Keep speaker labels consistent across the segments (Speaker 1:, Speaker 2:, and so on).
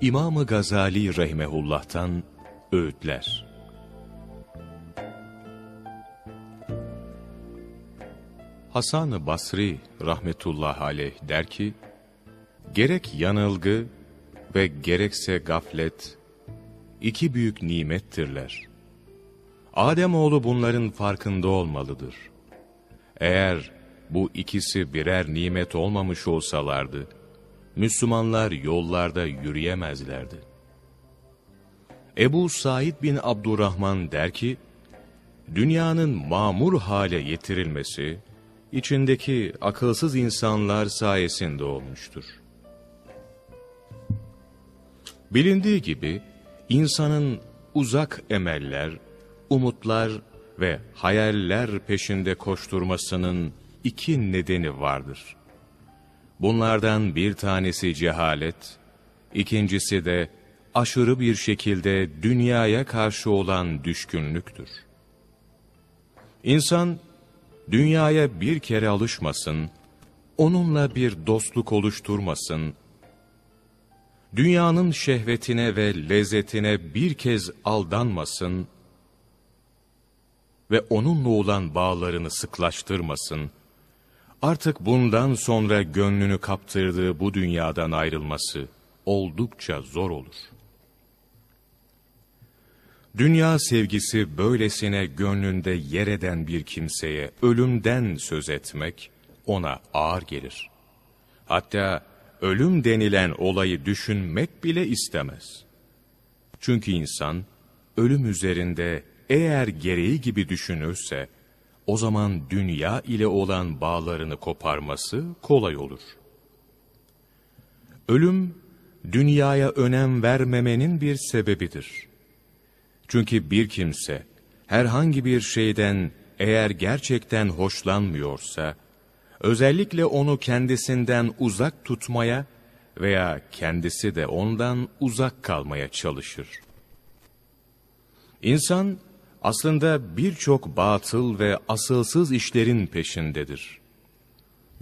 Speaker 1: İmam-ı Gazali Rahimehullah'tan öğütler. Hasan-ı Basri rahmetullah aleyh der ki, Gerek yanılgı ve gerekse gaflet, iki büyük nimettirler. Ademoğlu bunların farkında olmalıdır. Eğer bu ikisi birer nimet olmamış olsalardı, Müslümanlar yollarda yürüyemezlerdi. Ebu Said bin Abdurrahman der ki, dünyanın mamur hale getirilmesi, içindeki akılsız insanlar sayesinde olmuştur. Bilindiği gibi, insanın uzak emeller, umutlar ve hayaller peşinde koşturmasının iki nedeni vardır. Bunlardan bir tanesi cehalet, ikincisi de aşırı bir şekilde dünyaya karşı olan düşkünlüktür. İnsan, dünyaya bir kere alışmasın, onunla bir dostluk oluşturmasın, dünyanın şehvetine ve lezzetine bir kez aldanmasın ve onunla olan bağlarını sıklaştırmasın, artık bundan sonra gönlünü kaptırdığı bu dünyadan ayrılması oldukça zor olur. Dünya sevgisi böylesine gönlünde yer eden bir kimseye ölümden söz etmek ona ağır gelir. Hatta ölüm denilen olayı düşünmek bile istemez. Çünkü insan ölüm üzerinde eğer gereği gibi düşünürse o zaman dünya ile olan bağlarını koparması kolay olur. Ölüm, dünyaya önem vermemenin bir sebebidir. Çünkü bir kimse, herhangi bir şeyden eğer gerçekten hoşlanmıyorsa, özellikle onu kendisinden uzak tutmaya veya kendisi de ondan uzak kalmaya çalışır. İnsan, aslında birçok batıl ve asılsız işlerin peşindedir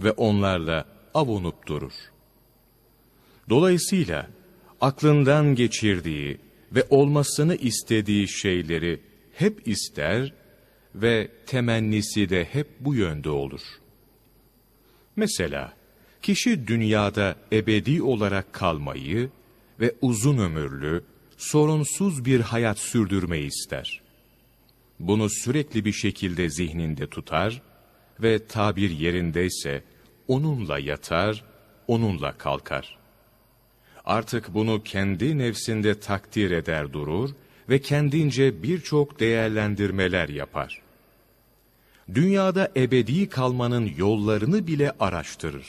Speaker 1: ve onlarla avunup durur. Dolayısıyla aklından geçirdiği ve olmasını istediği şeyleri hep ister ve temennisi de hep bu yönde olur. Mesela kişi dünyada ebedi olarak kalmayı ve uzun ömürlü, sorunsuz bir hayat sürdürmeyi ister bunu sürekli bir şekilde zihninde tutar ve tabir yerindeyse onunla yatar, onunla kalkar. Artık bunu kendi nefsinde takdir eder durur ve kendince birçok değerlendirmeler yapar. Dünyada ebedi kalmanın yollarını bile araştırır.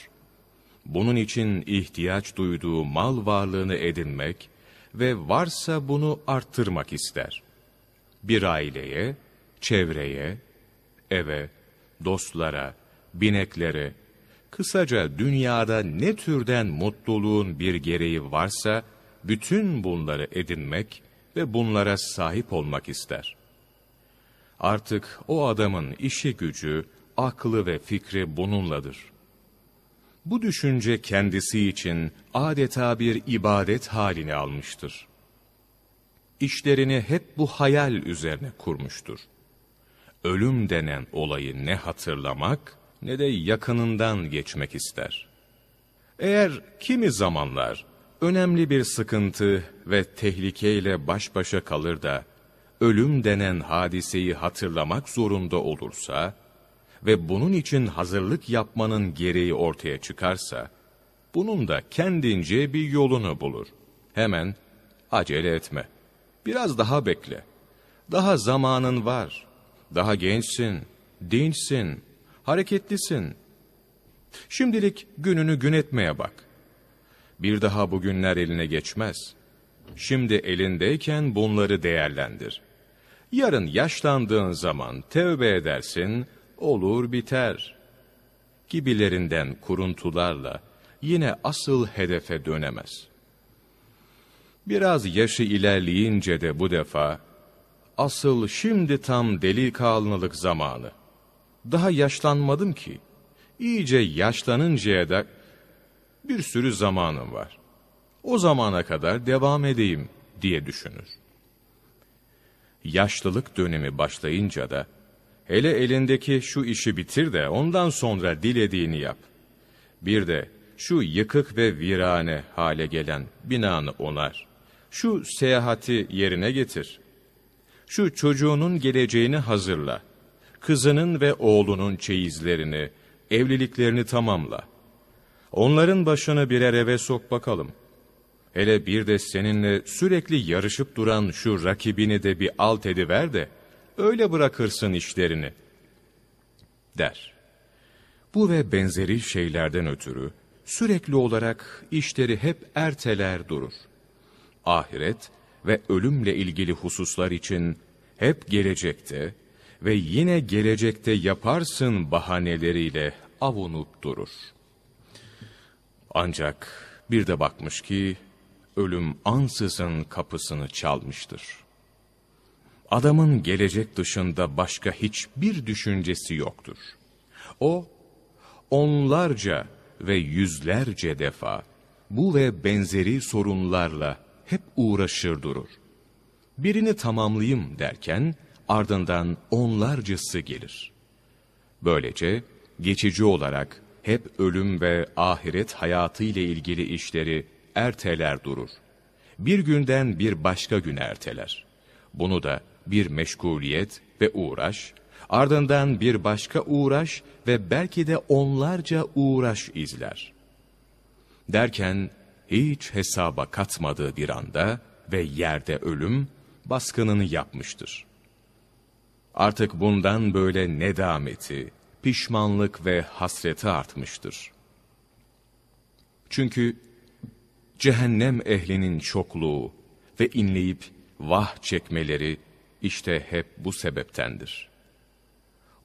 Speaker 1: Bunun için ihtiyaç duyduğu mal varlığını edinmek ve varsa bunu arttırmak ister.'' bir aileye, çevreye, eve, dostlara, bineklere, kısaca dünyada ne türden mutluluğun bir gereği varsa bütün bunları edinmek ve bunlara sahip olmak ister. Artık o adamın işi gücü, aklı ve fikri bununladır. Bu düşünce kendisi için adeta bir ibadet halini almıştır işlerini hep bu hayal üzerine kurmuştur. Ölüm denen olayı ne hatırlamak ne de yakınından geçmek ister. Eğer kimi zamanlar önemli bir sıkıntı ve tehlikeyle baş başa kalır da ölüm denen hadiseyi hatırlamak zorunda olursa ve bunun için hazırlık yapmanın gereği ortaya çıkarsa, bunun da kendince bir yolunu bulur. Hemen acele etme.'' Biraz daha bekle. Daha zamanın var. Daha gençsin, dinçsin, hareketlisin. Şimdilik gününü gün etmeye bak. Bir daha bu günler eline geçmez. Şimdi elindeyken bunları değerlendir. Yarın yaşlandığın zaman tevbe edersin, olur biter. Gibilerinden kuruntularla yine asıl hedefe dönemez.'' Biraz yaşı ilerleyince de bu defa, asıl şimdi tam delikanlılık zamanı. Daha yaşlanmadım ki, iyice yaşlanıncaya da bir sürü zamanım var. O zamana kadar devam edeyim diye düşünür. Yaşlılık dönemi başlayınca da, hele elindeki şu işi bitir de ondan sonra dilediğini yap. Bir de şu yıkık ve virane hale gelen binanı onar şu seyahati yerine getir. Şu çocuğunun geleceğini hazırla. Kızının ve oğlunun çeyizlerini, evliliklerini tamamla. Onların başını birer eve sok bakalım. Hele bir de seninle sürekli yarışıp duran şu rakibini de bir alt ediver de, öyle bırakırsın işlerini, der. Bu ve benzeri şeylerden ötürü, sürekli olarak işleri hep erteler durur ahiret ve ölümle ilgili hususlar için hep gelecekte ve yine gelecekte yaparsın bahaneleriyle avunup durur. Ancak bir de bakmış ki ölüm ansızın kapısını çalmıştır. Adamın gelecek dışında başka hiçbir düşüncesi yoktur. O onlarca ve yüzlerce defa bu ve benzeri sorunlarla hep uğraşır durur. Birini tamamlayayım derken ardından onlarcası gelir. Böylece geçici olarak hep ölüm ve ahiret hayatı ile ilgili işleri erteler durur. Bir günden bir başka güne erteler. Bunu da bir meşguliyet ve uğraş, ardından bir başka uğraş ve belki de onlarca uğraş izler. Derken hiç hesaba katmadığı bir anda ve yerde ölüm baskınını yapmıştır. Artık bundan böyle nedameti, pişmanlık ve hasreti artmıştır. Çünkü cehennem ehlinin çokluğu ve inleyip vah çekmeleri işte hep bu sebeptendir.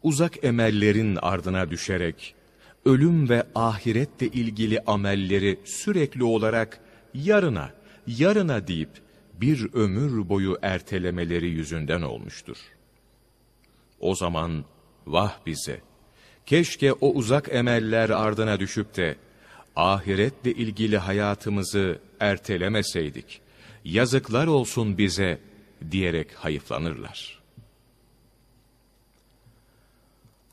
Speaker 1: Uzak emellerin ardına düşerek ölüm ve ahiretle ilgili amelleri sürekli olarak yarına, yarına deyip bir ömür boyu ertelemeleri yüzünden olmuştur. O zaman vah bize, keşke o uzak emeller ardına düşüp de ahiretle ilgili hayatımızı ertelemeseydik, yazıklar olsun bize diyerek hayıflanırlar.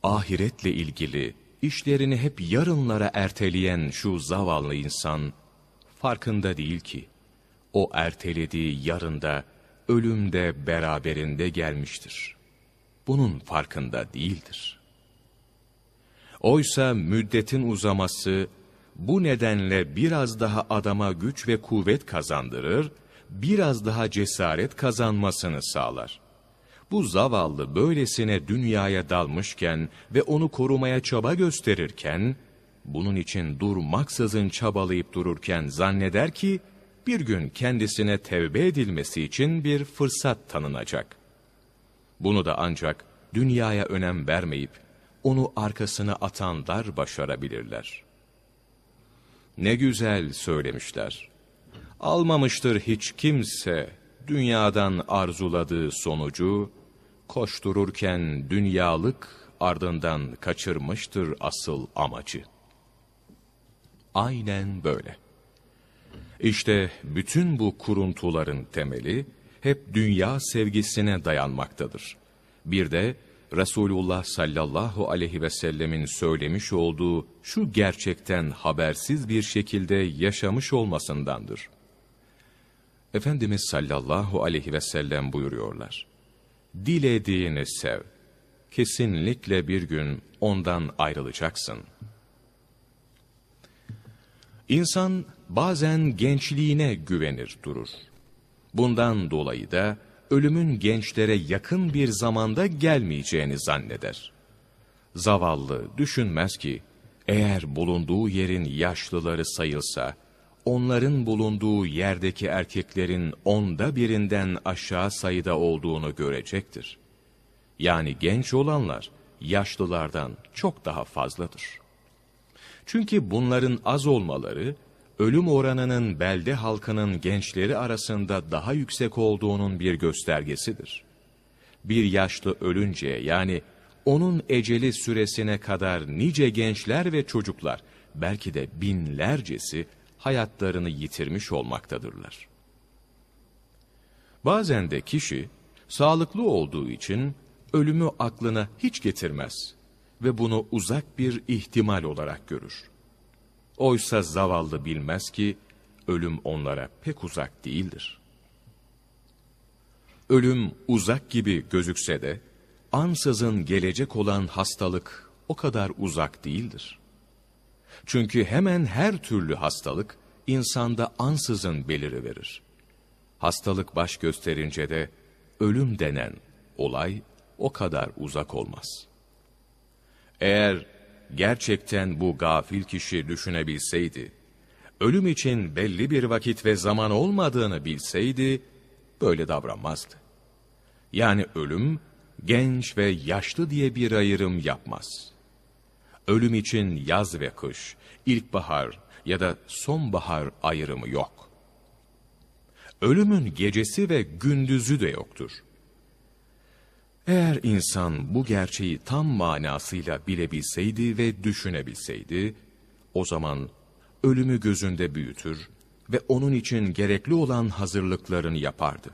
Speaker 1: Ahiretle ilgili işlerini hep yarınlara erteleyen şu zavallı insan, farkında değil ki, o ertelediği yarında, ölümde beraberinde gelmiştir. Bunun farkında değildir. Oysa müddetin uzaması, bu nedenle biraz daha adama güç ve kuvvet kazandırır, biraz daha cesaret kazanmasını sağlar bu zavallı böylesine dünyaya dalmışken ve onu korumaya çaba gösterirken, bunun için durmaksızın çabalayıp dururken zanneder ki, bir gün kendisine tevbe edilmesi için bir fırsat tanınacak. Bunu da ancak dünyaya önem vermeyip, onu arkasına atanlar başarabilirler. Ne güzel söylemişler. Almamıştır hiç kimse dünyadan arzuladığı sonucu, koştururken dünyalık ardından kaçırmıştır asıl amacı. Aynen böyle. İşte bütün bu kuruntuların temeli hep dünya sevgisine dayanmaktadır. Bir de Resulullah sallallahu aleyhi ve sellemin söylemiş olduğu şu gerçekten habersiz bir şekilde yaşamış olmasındandır. Efendimiz sallallahu aleyhi ve sellem buyuruyorlar dilediğini sev. Kesinlikle bir gün ondan ayrılacaksın. İnsan bazen gençliğine güvenir durur. Bundan dolayı da ölümün gençlere yakın bir zamanda gelmeyeceğini zanneder. Zavallı düşünmez ki eğer bulunduğu yerin yaşlıları sayılsa onların bulunduğu yerdeki erkeklerin onda birinden aşağı sayıda olduğunu görecektir. Yani genç olanlar yaşlılardan çok daha fazladır. Çünkü bunların az olmaları, ölüm oranının belde halkının gençleri arasında daha yüksek olduğunun bir göstergesidir. Bir yaşlı ölünce yani onun eceli süresine kadar nice gençler ve çocuklar, belki de binlercesi hayatlarını yitirmiş olmaktadırlar. Bazen de kişi sağlıklı olduğu için ölümü aklına hiç getirmez ve bunu uzak bir ihtimal olarak görür. Oysa zavallı bilmez ki ölüm onlara pek uzak değildir. Ölüm uzak gibi gözükse de ansızın gelecek olan hastalık o kadar uzak değildir. Çünkü hemen her türlü hastalık insanda ansızın beliriverir. Hastalık baş gösterince de ölüm denen olay o kadar uzak olmaz. Eğer gerçekten bu gafil kişi düşünebilseydi, ölüm için belli bir vakit ve zaman olmadığını bilseydi, böyle davranmazdı. Yani ölüm, genç ve yaşlı diye bir ayrım yapmaz. Ölüm için yaz ve kış, ilkbahar ya da sonbahar ayrımı yok. Ölümün gecesi ve gündüzü de yoktur. Eğer insan bu gerçeği tam manasıyla bilebilseydi ve düşünebilseydi, o zaman ölümü gözünde büyütür ve onun için gerekli olan hazırlıklarını yapardı.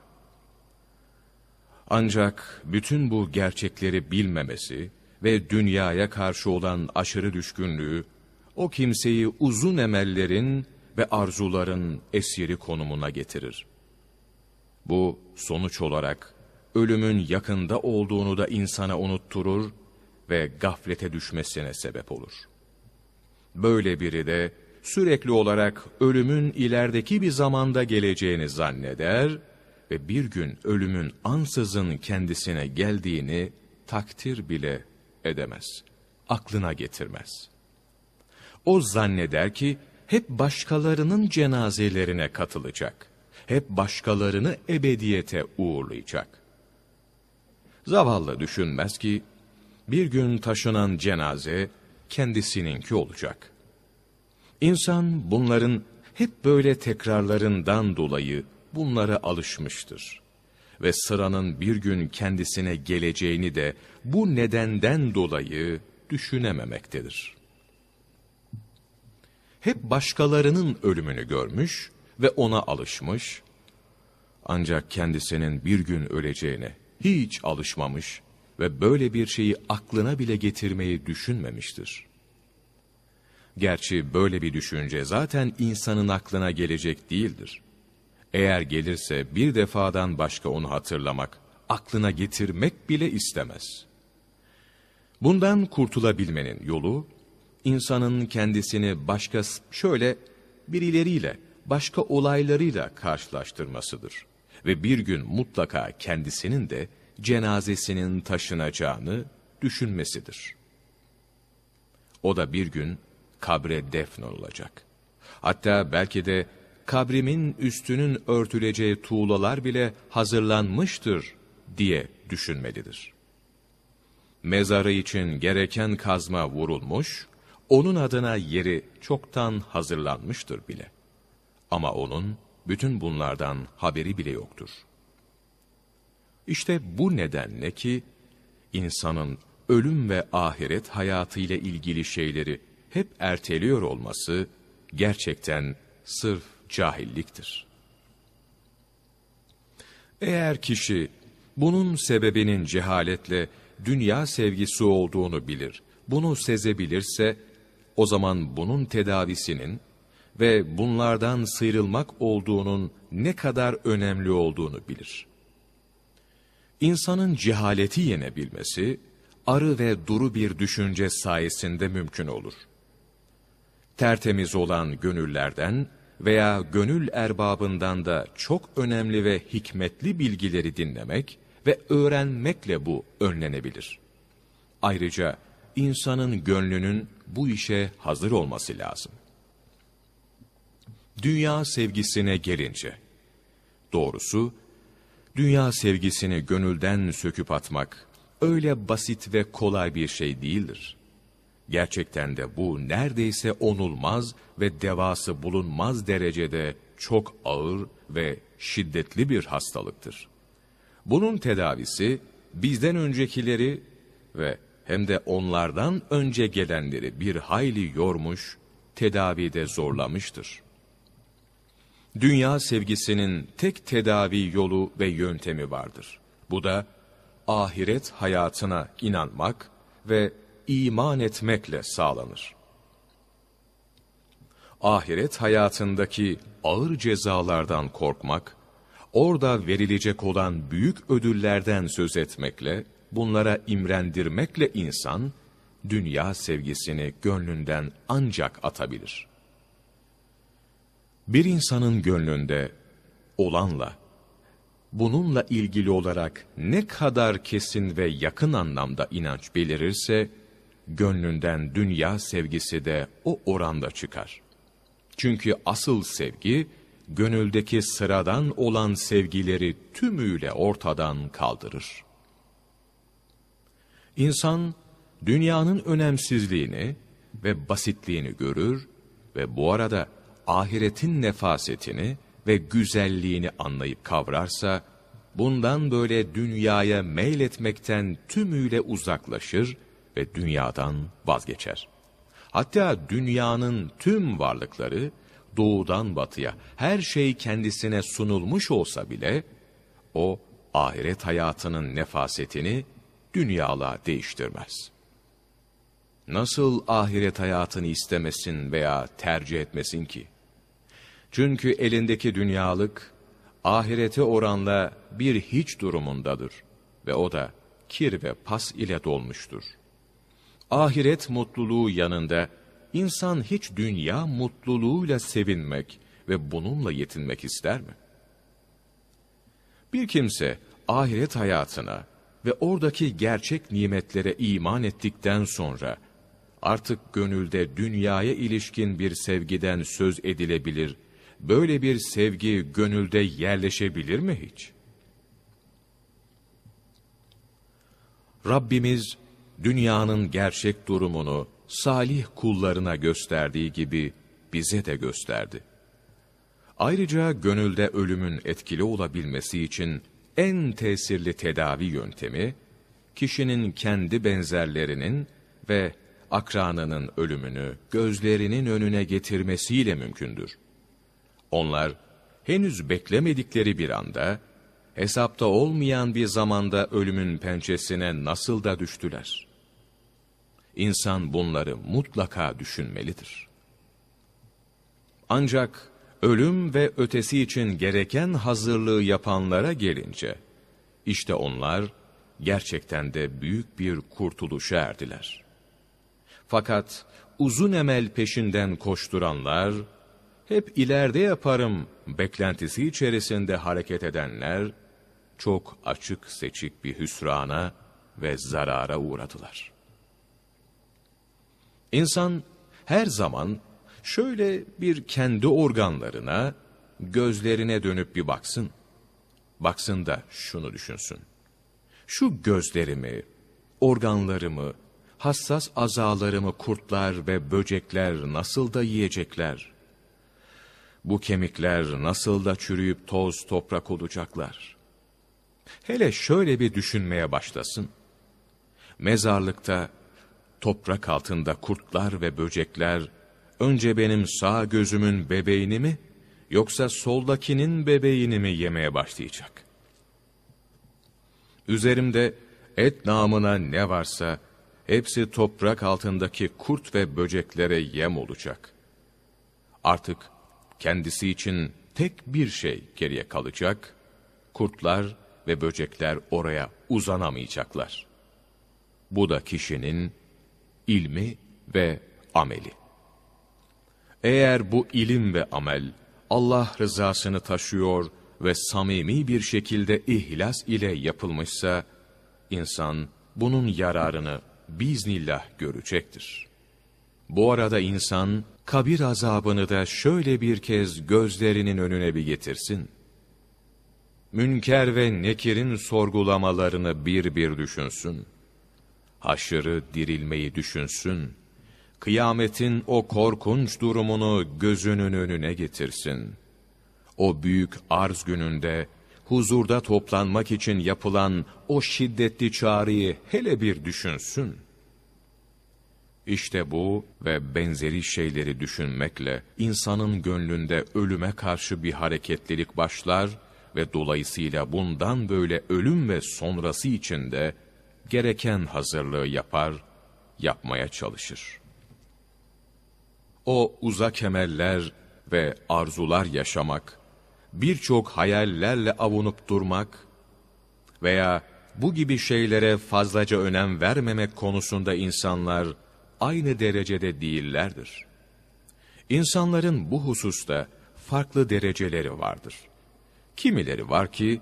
Speaker 1: Ancak bütün bu gerçekleri bilmemesi ve dünyaya karşı olan aşırı düşkünlüğü, o kimseyi uzun emellerin ve arzuların esiri konumuna getirir. Bu sonuç olarak ölümün yakında olduğunu da insana unutturur ve gaflete düşmesine sebep olur. Böyle biri de sürekli olarak ölümün ilerideki bir zamanda geleceğini zanneder ve bir gün ölümün ansızın kendisine geldiğini takdir bile edemez. Aklına getirmez. O zanneder ki hep başkalarının cenazelerine katılacak. Hep başkalarını ebediyete uğurlayacak. Zavallı düşünmez ki bir gün taşınan cenaze kendisininki olacak. İnsan bunların hep böyle tekrarlarından dolayı bunlara alışmıştır. Ve sıranın bir gün kendisine geleceğini de bu nedenden dolayı düşünememektedir. Hep başkalarının ölümünü görmüş ve ona alışmış, ancak kendisinin bir gün öleceğine hiç alışmamış ve böyle bir şeyi aklına bile getirmeyi düşünmemiştir. Gerçi böyle bir düşünce zaten insanın aklına gelecek değildir. Eğer gelirse bir defadan başka onu hatırlamak, aklına getirmek bile istemez. Bundan kurtulabilmenin yolu, insanın kendisini başka şöyle birileriyle, başka olaylarıyla karşılaştırmasıdır. Ve bir gün mutlaka kendisinin de cenazesinin taşınacağını düşünmesidir. O da bir gün kabre defnolacak. Hatta belki de kabrimin üstünün örtüleceği tuğlalar bile hazırlanmıştır diye düşünmelidir.'' mezarı için gereken kazma vurulmuş, onun adına yeri çoktan hazırlanmıştır bile. Ama onun bütün bunlardan haberi bile yoktur. İşte bu nedenle ki insanın ölüm ve ahiret hayatı ile ilgili şeyleri hep erteliyor olması gerçekten sırf cahilliktir. Eğer kişi bunun sebebinin cehaletle dünya sevgisi olduğunu bilir. Bunu sezebilirse o zaman bunun tedavisinin ve bunlardan sıyrılmak olduğunun ne kadar önemli olduğunu bilir. İnsanın cehaleti yenebilmesi, arı ve duru bir düşünce sayesinde mümkün olur. Tertemiz olan gönüllerden veya gönül erbabından da çok önemli ve hikmetli bilgileri dinlemek, ve öğrenmekle bu önlenebilir. Ayrıca insanın gönlünün bu işe hazır olması lazım. Dünya sevgisine gelince, doğrusu dünya sevgisini gönülden söküp atmak öyle basit ve kolay bir şey değildir. Gerçekten de bu neredeyse onulmaz ve devası bulunmaz derecede çok ağır ve şiddetli bir hastalıktır. Bunun tedavisi bizden öncekileri ve hem de onlardan önce gelenleri bir hayli yormuş, tedavide zorlamıştır. Dünya sevgisinin tek tedavi yolu ve yöntemi vardır. Bu da ahiret hayatına inanmak ve iman etmekle sağlanır. Ahiret hayatındaki ağır cezalardan korkmak, orada verilecek olan büyük ödüllerden söz etmekle, bunlara imrendirmekle insan, dünya sevgisini gönlünden ancak atabilir. Bir insanın gönlünde olanla, bununla ilgili olarak ne kadar kesin ve yakın anlamda inanç belirirse, gönlünden dünya sevgisi de o oranda çıkar. Çünkü asıl sevgi, gönüldeki sıradan olan sevgileri tümüyle ortadan kaldırır. İnsan dünyanın önemsizliğini ve basitliğini görür ve bu arada ahiretin nefasetini ve güzelliğini anlayıp kavrarsa, bundan böyle dünyaya meyletmekten tümüyle uzaklaşır ve dünyadan vazgeçer. Hatta dünyanın tüm varlıkları, doğudan batıya her şey kendisine sunulmuş olsa bile, o ahiret hayatının nefasetini dünyala değiştirmez. Nasıl ahiret hayatını istemesin veya tercih etmesin ki? Çünkü elindeki dünyalık, ahirete oranla bir hiç durumundadır ve o da kir ve pas ile dolmuştur. Ahiret mutluluğu yanında, İnsan hiç dünya mutluluğuyla sevinmek ve bununla yetinmek ister mi? Bir kimse ahiret hayatına ve oradaki gerçek nimetlere iman ettikten sonra artık gönülde dünyaya ilişkin bir sevgiden söz edilebilir, böyle bir sevgi gönülde yerleşebilir mi hiç? Rabbimiz dünyanın gerçek durumunu salih kullarına gösterdiği gibi bize de gösterdi. Ayrıca gönülde ölümün etkili olabilmesi için en tesirli tedavi yöntemi, kişinin kendi benzerlerinin ve akranının ölümünü gözlerinin önüne getirmesiyle mümkündür. Onlar henüz beklemedikleri bir anda, hesapta olmayan bir zamanda ölümün pençesine nasıl da düştüler.'' İnsan bunları mutlaka düşünmelidir. Ancak ölüm ve ötesi için gereken hazırlığı yapanlara gelince, işte onlar gerçekten de büyük bir kurtuluşa erdiler. Fakat uzun emel peşinden koşturanlar, hep ileride yaparım beklentisi içerisinde hareket edenler, çok açık seçik bir hüsrana ve zarara uğradılar.'' İnsan her zaman şöyle bir kendi organlarına, gözlerine dönüp bir baksın. Baksın da şunu düşünsün. Şu gözlerimi, organlarımı, hassas azalarımı kurtlar ve böcekler nasıl da yiyecekler? Bu kemikler nasıl da çürüyüp toz toprak olacaklar? Hele şöyle bir düşünmeye başlasın. Mezarlıkta toprak altında kurtlar ve böcekler, önce benim sağ gözümün bebeğini mi, yoksa soldakinin bebeğini mi yemeye başlayacak? Üzerimde et namına ne varsa, hepsi toprak altındaki kurt ve böceklere yem olacak. Artık kendisi için tek bir şey geriye kalacak, kurtlar ve böcekler oraya uzanamayacaklar. Bu da kişinin ilmi ve ameli. Eğer bu ilim ve amel Allah rızasını taşıyor ve samimi bir şekilde ihlas ile yapılmışsa, insan bunun yararını biznillah görecektir. Bu arada insan kabir azabını da şöyle bir kez gözlerinin önüne bir getirsin. Münker ve nekirin sorgulamalarını bir bir düşünsün aşırı dirilmeyi düşünsün. Kıyametin o korkunç durumunu gözünün önüne getirsin. O büyük arz gününde huzurda toplanmak için yapılan o şiddetli çağrıyı hele bir düşünsün. İşte bu ve benzeri şeyleri düşünmekle insanın gönlünde ölüme karşı bir hareketlilik başlar ve dolayısıyla bundan böyle ölüm ve sonrası içinde gereken hazırlığı yapar, yapmaya çalışır. O uzak emeller ve arzular yaşamak, birçok hayallerle avunup durmak veya bu gibi şeylere fazlaca önem vermemek konusunda insanlar aynı derecede değillerdir. İnsanların bu hususta farklı dereceleri vardır. Kimileri var ki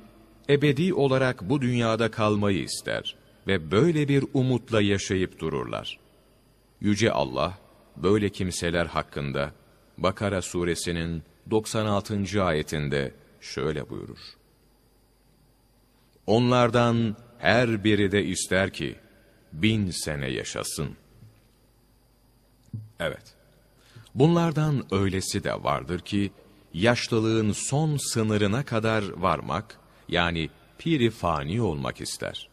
Speaker 1: ebedi olarak bu dünyada kalmayı ister ve böyle bir umutla yaşayıp dururlar. Yüce Allah, böyle kimseler hakkında Bakara suresinin 96. ayetinde şöyle buyurur. Onlardan her biri de ister ki bin sene yaşasın. Evet, bunlardan öylesi de vardır ki yaşlılığın son sınırına kadar varmak yani pirifani olmak ister.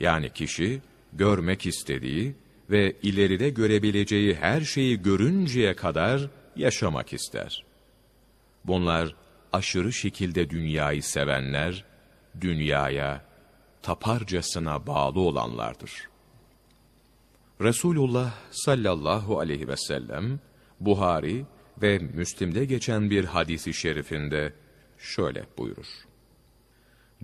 Speaker 1: Yani kişi görmek istediği ve ileride görebileceği her şeyi görünceye kadar yaşamak ister. Bunlar aşırı şekilde dünyayı sevenler, dünyaya taparcasına bağlı olanlardır. Resulullah sallallahu aleyhi ve sellem Buhari ve Müslim'de geçen bir hadisi şerifinde şöyle buyurur.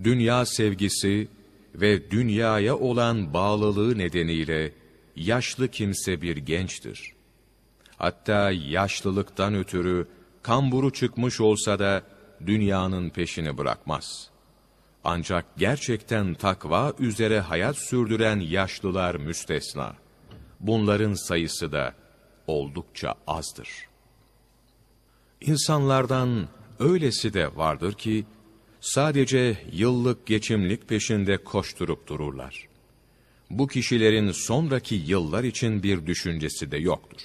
Speaker 1: Dünya sevgisi ve dünyaya olan bağlılığı nedeniyle yaşlı kimse bir gençtir. Hatta yaşlılıktan ötürü kamburu çıkmış olsa da dünyanın peşini bırakmaz. Ancak gerçekten takva üzere hayat sürdüren yaşlılar müstesna. Bunların sayısı da oldukça azdır. İnsanlardan öylesi de vardır ki, sadece yıllık geçimlik peşinde koşturup dururlar. Bu kişilerin sonraki yıllar için bir düşüncesi de yoktur.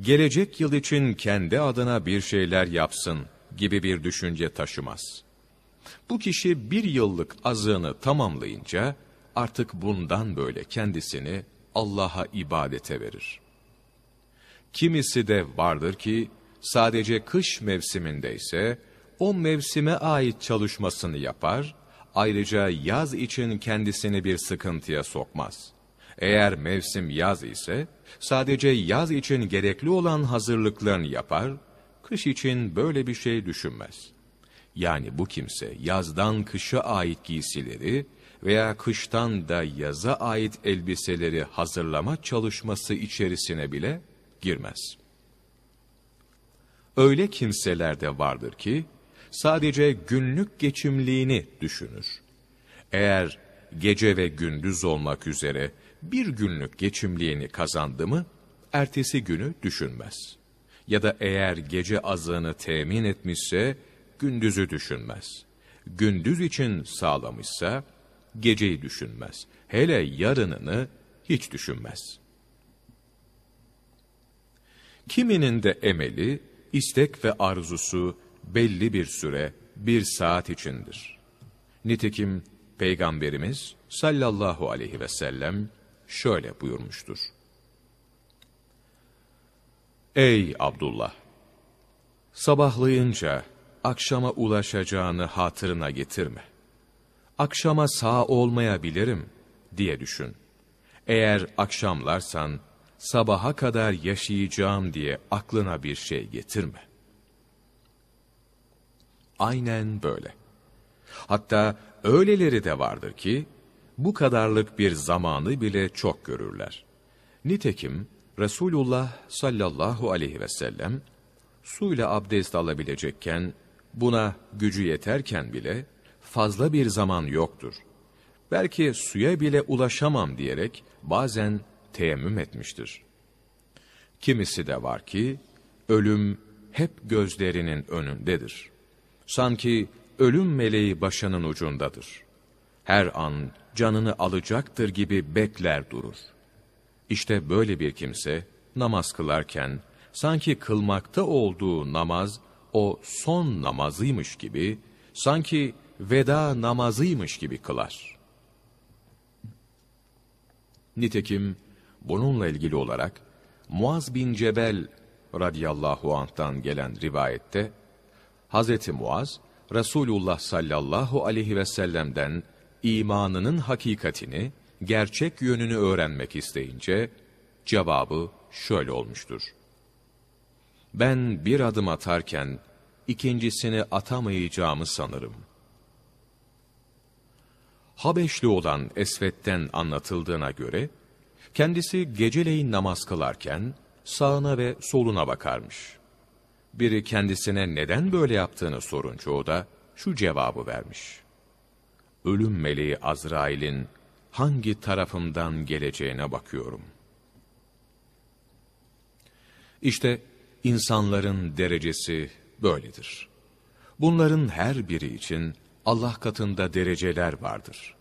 Speaker 1: Gelecek yıl için kendi adına bir şeyler yapsın gibi bir düşünce taşımaz. Bu kişi bir yıllık azığını tamamlayınca artık bundan böyle kendisini Allah'a ibadete verir. Kimisi de vardır ki sadece kış mevsiminde ise o mevsime ait çalışmasını yapar, ayrıca yaz için kendisini bir sıkıntıya sokmaz. Eğer mevsim yaz ise, sadece yaz için gerekli olan hazırlıklarını yapar, kış için böyle bir şey düşünmez. Yani bu kimse yazdan kışa ait giysileri veya kıştan da yaza ait elbiseleri hazırlama çalışması içerisine bile girmez. Öyle kimseler de vardır ki, sadece günlük geçimliğini düşünür. Eğer gece ve gündüz olmak üzere bir günlük geçimliğini kazandı mı, ertesi günü düşünmez. Ya da eğer gece azığını temin etmişse, gündüzü düşünmez. Gündüz için sağlamışsa, geceyi düşünmez. Hele yarınını hiç düşünmez. Kiminin de emeli, istek ve arzusu belli bir süre, bir saat içindir. Nitekim Peygamberimiz sallallahu aleyhi ve sellem şöyle buyurmuştur. Ey Abdullah! Sabahlayınca akşama ulaşacağını hatırına getirme. Akşama sağ olmayabilirim diye düşün. Eğer akşamlarsan sabaha kadar yaşayacağım diye aklına bir şey getirme aynen böyle. Hatta öyleleri de vardır ki, bu kadarlık bir zamanı bile çok görürler. Nitekim Resulullah sallallahu aleyhi ve sellem, suyla abdest alabilecekken, buna gücü yeterken bile fazla bir zaman yoktur. Belki suya bile ulaşamam diyerek bazen teyemmüm etmiştir. Kimisi de var ki, ölüm hep gözlerinin önündedir. Sanki ölüm meleği başının ucundadır. Her an canını alacaktır gibi bekler durur. İşte böyle bir kimse namaz kılarken sanki kılmakta olduğu namaz o son namazıymış gibi, sanki veda namazıymış gibi kılar. Nitekim bununla ilgili olarak Muaz bin Cebel radıyallahu anh'tan gelen rivayette Hz. Muaz, Resulullah sallallahu aleyhi ve sellem'den imanının hakikatini, gerçek yönünü öğrenmek isteyince, cevabı şöyle olmuştur. Ben bir adım atarken, ikincisini atamayacağımı sanırım. Habeşli olan Esvet'ten anlatıldığına göre, kendisi geceleyin namaz kılarken, sağına ve soluna bakarmış. Biri kendisine neden böyle yaptığını sorunca o da şu cevabı vermiş. Ölüm meleği Azrail'in hangi tarafımdan geleceğine bakıyorum. İşte insanların derecesi böyledir. Bunların her biri için Allah katında dereceler vardır.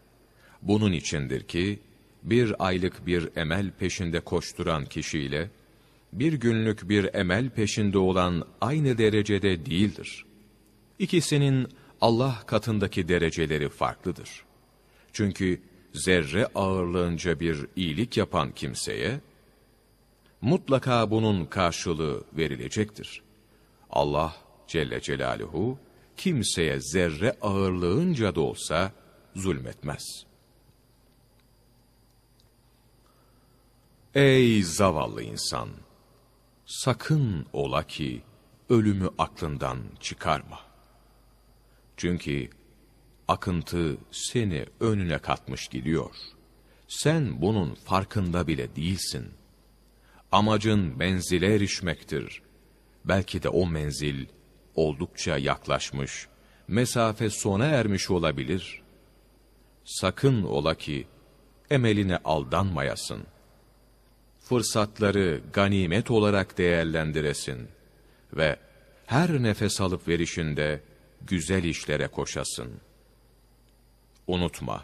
Speaker 1: Bunun içindir ki bir aylık bir emel peşinde koşturan kişiyle bir günlük bir emel peşinde olan aynı derecede değildir. İkisinin Allah katındaki dereceleri farklıdır. Çünkü zerre ağırlığınca bir iyilik yapan kimseye, mutlaka bunun karşılığı verilecektir. Allah Celle Celaluhu, kimseye zerre ağırlığınca da olsa zulmetmez. Ey zavallı insan! sakın ola ki ölümü aklından çıkarma. Çünkü akıntı seni önüne katmış gidiyor. Sen bunun farkında bile değilsin. Amacın menzile erişmektir. Belki de o menzil oldukça yaklaşmış, mesafe sona ermiş olabilir. Sakın ola ki emeline aldanmayasın.'' fırsatları ganimet olarak değerlendiresin ve her nefes alıp verişinde güzel işlere koşasın. Unutma,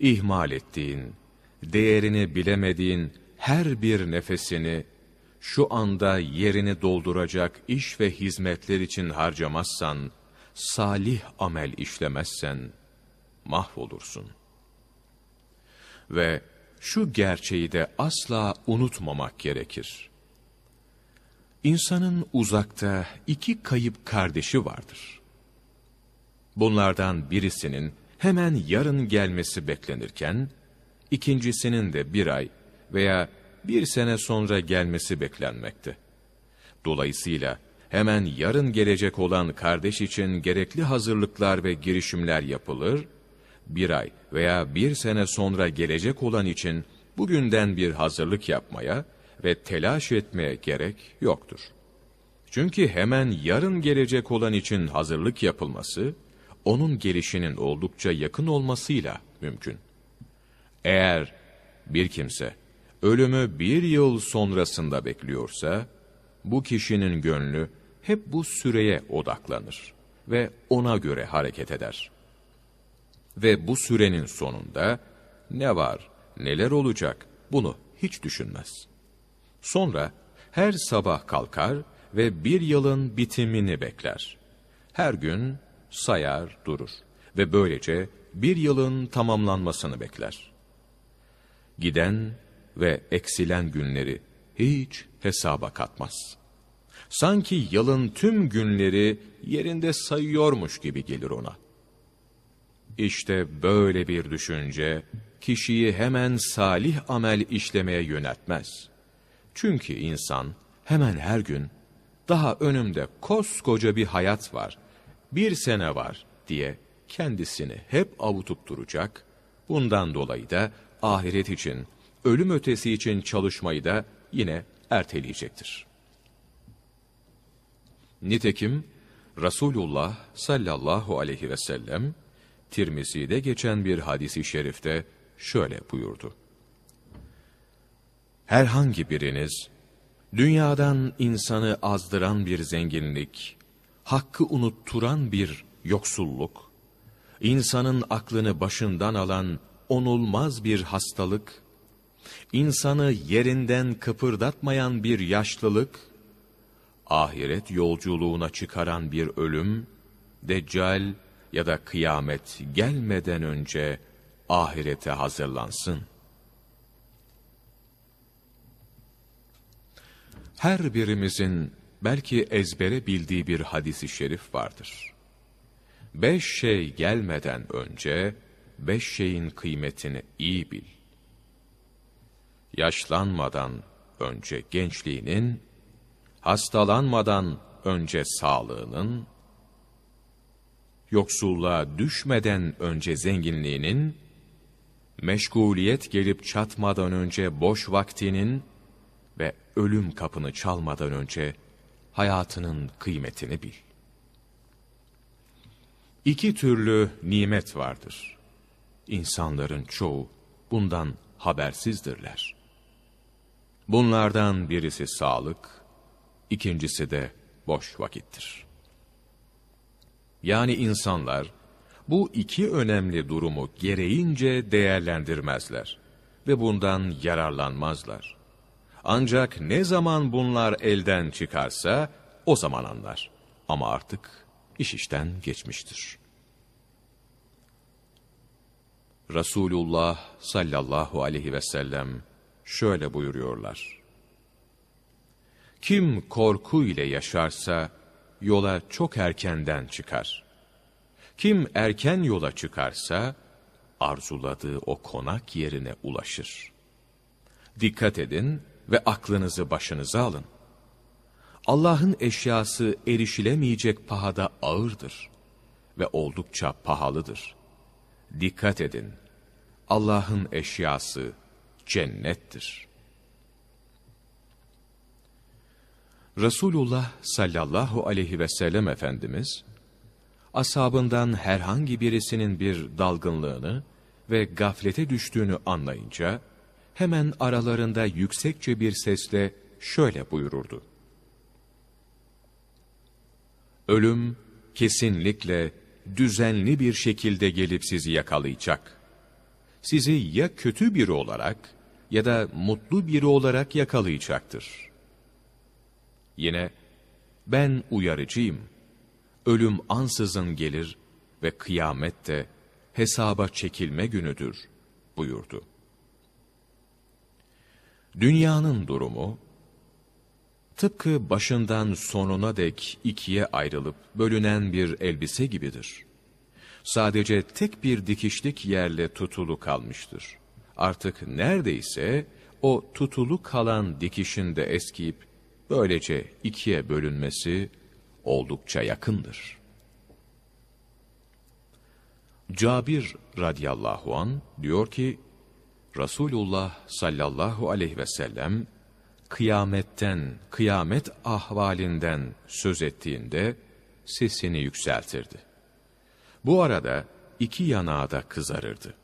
Speaker 1: ihmal ettiğin, değerini bilemediğin her bir nefesini şu anda yerini dolduracak iş ve hizmetler için harcamazsan, salih amel işlemezsen mahvolursun. Ve şu gerçeği de asla unutmamak gerekir. İnsanın uzakta iki kayıp kardeşi vardır. Bunlardan birisinin hemen yarın gelmesi beklenirken, ikincisinin de bir ay veya bir sene sonra gelmesi beklenmekte. Dolayısıyla hemen yarın gelecek olan kardeş için gerekli hazırlıklar ve girişimler yapılır bir ay veya bir sene sonra gelecek olan için bugünden bir hazırlık yapmaya ve telaş etmeye gerek yoktur. Çünkü hemen yarın gelecek olan için hazırlık yapılması, onun gelişinin oldukça yakın olmasıyla mümkün. Eğer bir kimse ölümü bir yıl sonrasında bekliyorsa, bu kişinin gönlü hep bu süreye odaklanır ve ona göre hareket eder ve bu sürenin sonunda ne var, neler olacak bunu hiç düşünmez. Sonra her sabah kalkar ve bir yılın bitimini bekler. Her gün sayar durur ve böylece bir yılın tamamlanmasını bekler. Giden ve eksilen günleri hiç hesaba katmaz. Sanki yılın tüm günleri yerinde sayıyormuş gibi gelir ona.'' İşte böyle bir düşünce kişiyi hemen salih amel işlemeye yöneltmez. Çünkü insan hemen her gün daha önümde koskoca bir hayat var, bir sene var diye kendisini hep avutup duracak, bundan dolayı da ahiret için, ölüm ötesi için çalışmayı da yine erteleyecektir. Nitekim Resulullah sallallahu aleyhi ve sellem Tirmizi'de geçen bir hadisi şerifte şöyle buyurdu. Herhangi biriniz, dünyadan insanı azdıran bir zenginlik, hakkı unutturan bir yoksulluk, insanın aklını başından alan onulmaz bir hastalık, insanı yerinden kıpırdatmayan bir yaşlılık, ahiret yolculuğuna çıkaran bir ölüm, deccal ya da kıyamet gelmeden önce ahirete hazırlansın. Her birimizin belki ezbere bildiği bir hadisi şerif vardır. Beş şey gelmeden önce beş şeyin kıymetini iyi bil. Yaşlanmadan önce gençliğinin, hastalanmadan önce sağlığının, yoksulluğa düşmeden önce zenginliğinin, meşguliyet gelip çatmadan önce boş vaktinin ve ölüm kapını çalmadan önce hayatının kıymetini bil. İki türlü nimet vardır. İnsanların çoğu bundan habersizdirler. Bunlardan birisi sağlık, ikincisi de boş vakittir yani insanlar bu iki önemli durumu gereğince değerlendirmezler ve bundan yararlanmazlar. Ancak ne zaman bunlar elden çıkarsa o zaman anlar. Ama artık iş işten geçmiştir. Resulullah sallallahu aleyhi ve sellem şöyle buyuruyorlar. Kim korku ile yaşarsa, yola çok erkenden çıkar. Kim erken yola çıkarsa, arzuladığı o konak yerine ulaşır. Dikkat edin ve aklınızı başınıza alın. Allah'ın eşyası erişilemeyecek pahada ağırdır ve oldukça pahalıdır. Dikkat edin, Allah'ın eşyası cennettir.'' Resulullah sallallahu aleyhi ve sellem Efendimiz, ashabından herhangi birisinin bir dalgınlığını ve gaflete düştüğünü anlayınca, hemen aralarında yüksekçe bir sesle şöyle buyururdu. Ölüm kesinlikle düzenli bir şekilde gelip sizi yakalayacak. Sizi ya kötü biri olarak ya da mutlu biri olarak yakalayacaktır.'' Yine ben uyarıcıyım. Ölüm ansızın gelir ve kıyamet de hesaba çekilme günüdür buyurdu. Dünyanın durumu tıpkı başından sonuna dek ikiye ayrılıp bölünen bir elbise gibidir. Sadece tek bir dikişlik yerle tutulu kalmıştır. Artık neredeyse o tutulu kalan dikişinde eskiyip Böylece ikiye bölünmesi oldukça yakındır. Cabir radıyallahu an diyor ki, Resulullah sallallahu aleyhi ve sellem, kıyametten, kıyamet ahvalinden söz ettiğinde sesini yükseltirdi. Bu arada iki yanağı da kızarırdı.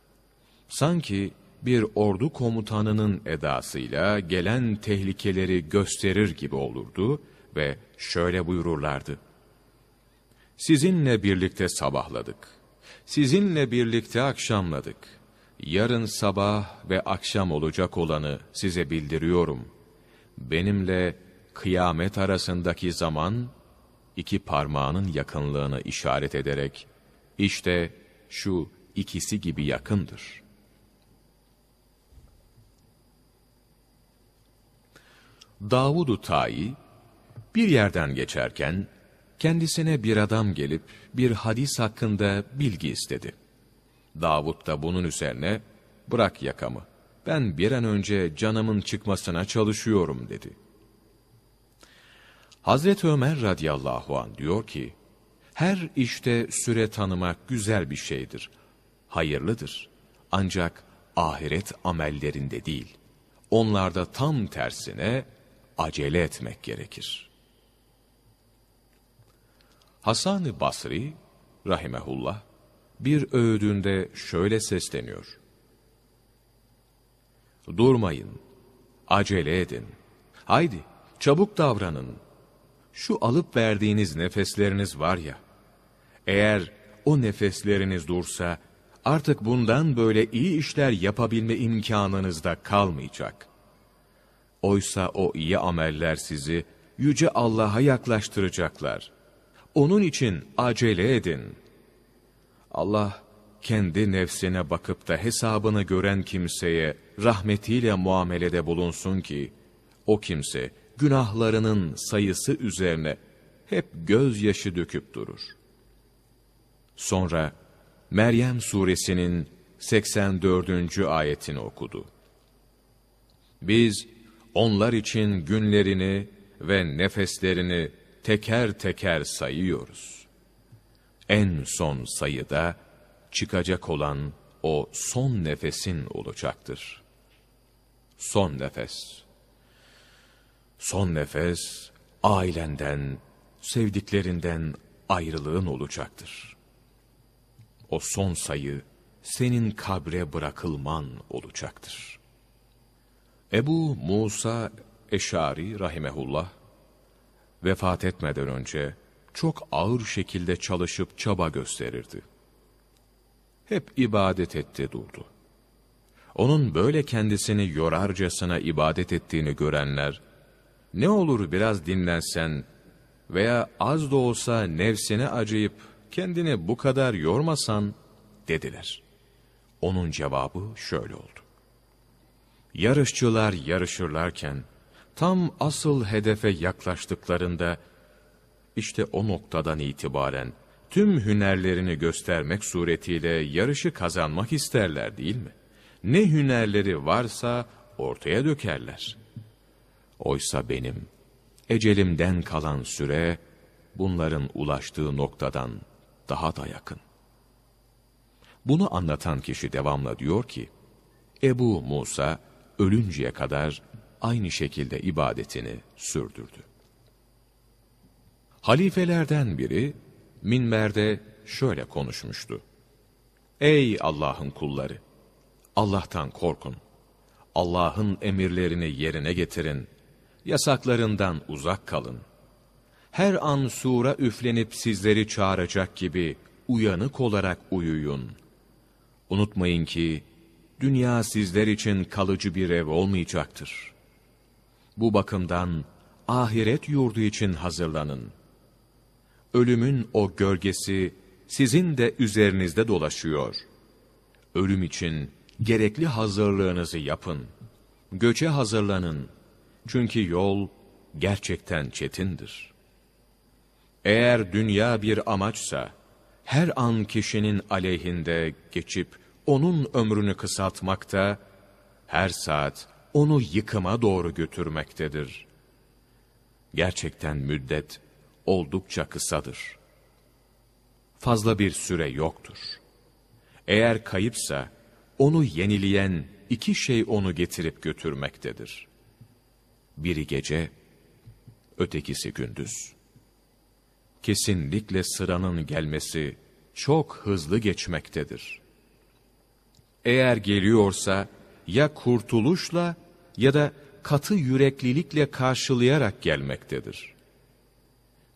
Speaker 1: Sanki bir ordu komutanının edasıyla gelen tehlikeleri gösterir gibi olurdu ve şöyle buyururlardı. Sizinle birlikte sabahladık. Sizinle birlikte akşamladık. Yarın sabah ve akşam olacak olanı size bildiriyorum. Benimle kıyamet arasındaki zaman iki parmağının yakınlığını işaret ederek işte şu ikisi gibi yakındır.'' Davud-u Tayi, bir yerden geçerken, kendisine bir adam gelip bir hadis hakkında bilgi istedi. Davud da bunun üzerine, bırak yakamı, ben bir an önce canımın çıkmasına çalışıyorum dedi. Hazreti Ömer radıyallahu an diyor ki, her işte süre tanımak güzel bir şeydir, hayırlıdır. Ancak ahiret amellerinde değil, onlarda tam tersine, acele etmek gerekir. Hasan-ı Basri, rahimehullah, bir öğüdünde şöyle sesleniyor. Durmayın, acele edin. Haydi, çabuk davranın. Şu alıp verdiğiniz nefesleriniz var ya, eğer o nefesleriniz dursa, artık bundan böyle iyi işler yapabilme imkanınız da kalmayacak. Oysa o iyi ameller sizi yüce Allah'a yaklaştıracaklar. Onun için acele edin. Allah kendi nefsine bakıp da hesabını gören kimseye rahmetiyle muamelede bulunsun ki o kimse günahlarının sayısı üzerine hep gözyaşı döküp durur. Sonra Meryem suresinin 84. ayetini okudu. Biz onlar için günlerini ve nefeslerini teker teker sayıyoruz. En son sayıda çıkacak olan o son nefesin olacaktır. Son nefes. Son nefes ailenden, sevdiklerinden ayrılığın olacaktır. O son sayı senin kabre bırakılman olacaktır. Ebu Musa Eşari rahimehullah vefat etmeden önce çok ağır şekilde çalışıp çaba gösterirdi. Hep ibadet etti durdu. Onun böyle kendisini yorarcasına ibadet ettiğini görenler, ne olur biraz dinlensen veya az da olsa nefsine acıyıp kendini bu kadar yormasan dediler. Onun cevabı şöyle oldu. Yarışçılar yarışırlarken, tam asıl hedefe yaklaştıklarında, işte o noktadan itibaren tüm hünerlerini göstermek suretiyle yarışı kazanmak isterler değil mi? Ne hünerleri varsa ortaya dökerler. Oysa benim, ecelimden kalan süre, bunların ulaştığı noktadan daha da yakın. Bunu anlatan kişi devamla diyor ki, Ebu Musa, ölünceye kadar aynı şekilde ibadetini sürdürdü. Halifelerden biri minberde şöyle konuşmuştu. Ey Allah'ın kulları! Allah'tan korkun. Allah'ın emirlerini yerine getirin. Yasaklarından uzak kalın. Her an sura üflenip sizleri çağıracak gibi uyanık olarak uyuyun. Unutmayın ki dünya sizler için kalıcı bir ev olmayacaktır. Bu bakımdan ahiret yurdu için hazırlanın. Ölümün o gölgesi sizin de üzerinizde dolaşıyor. Ölüm için gerekli hazırlığınızı yapın. Göçe hazırlanın. Çünkü yol gerçekten çetindir. Eğer dünya bir amaçsa, her an kişinin aleyhinde geçip onun ömrünü kısaltmakta, her saat onu yıkıma doğru götürmektedir. Gerçekten müddet oldukça kısadır. Fazla bir süre yoktur. Eğer kayıpsa, onu yenileyen iki şey onu getirip götürmektedir. Biri gece, ötekisi gündüz. Kesinlikle sıranın gelmesi çok hızlı geçmektedir.'' Eğer geliyorsa ya kurtuluşla ya da katı yüreklilikle karşılayarak gelmektedir.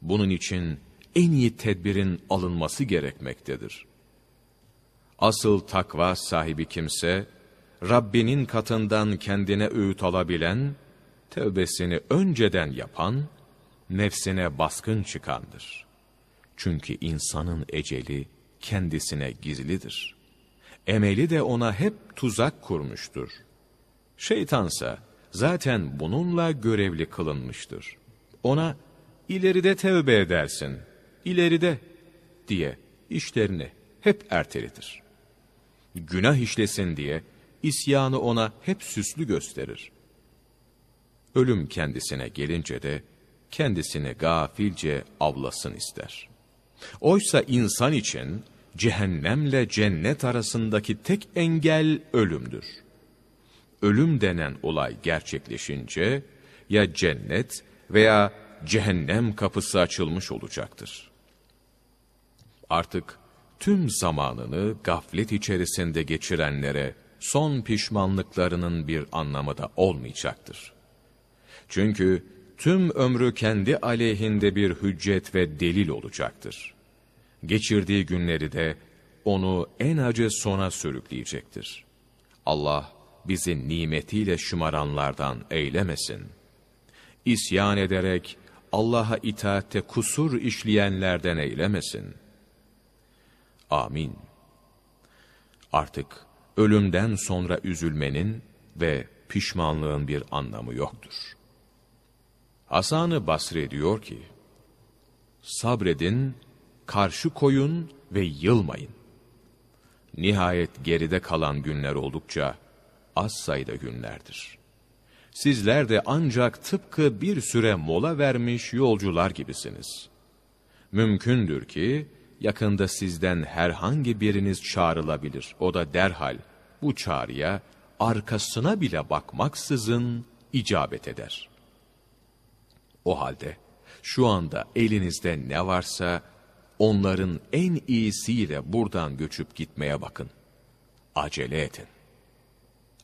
Speaker 1: Bunun için en iyi tedbirin alınması gerekmektedir. Asıl takva sahibi kimse, Rabbinin katından kendine öğüt alabilen, tevbesini önceden yapan, nefsine baskın çıkandır. Çünkü insanın eceli kendisine gizlidir.'' Emeli de ona hep tuzak kurmuştur. Şeytansa zaten bununla görevli kılınmıştır. Ona ileride tevbe edersin, ileride diye işlerini hep erteletir. Günah işlesin diye isyanı ona hep süslü gösterir. Ölüm kendisine gelince de kendisini gafilce avlasın ister. Oysa insan için cehennemle cennet arasındaki tek engel ölümdür. Ölüm denen olay gerçekleşince ya cennet veya cehennem kapısı açılmış olacaktır. Artık tüm zamanını gaflet içerisinde geçirenlere son pişmanlıklarının bir anlamı da olmayacaktır. Çünkü tüm ömrü kendi aleyhinde bir hüccet ve delil olacaktır geçirdiği günleri de onu en acı sona sürükleyecektir. Allah bizi nimetiyle şımaranlardan eylemesin. İsyan ederek Allah'a itaatte kusur işleyenlerden eylemesin. Amin. Artık ölümden sonra üzülmenin ve pişmanlığın bir anlamı yoktur. Hasan-ı Basri diyor ki, Sabredin karşı koyun ve yılmayın. Nihayet geride kalan günler oldukça az sayıda günlerdir. Sizler de ancak tıpkı bir süre mola vermiş yolcular gibisiniz. Mümkündür ki yakında sizden herhangi biriniz çağrılabilir. O da derhal bu çağrıya arkasına bile bakmaksızın icabet eder. O halde şu anda elinizde ne varsa onların en iyisiyle buradan göçüp gitmeye bakın. Acele edin.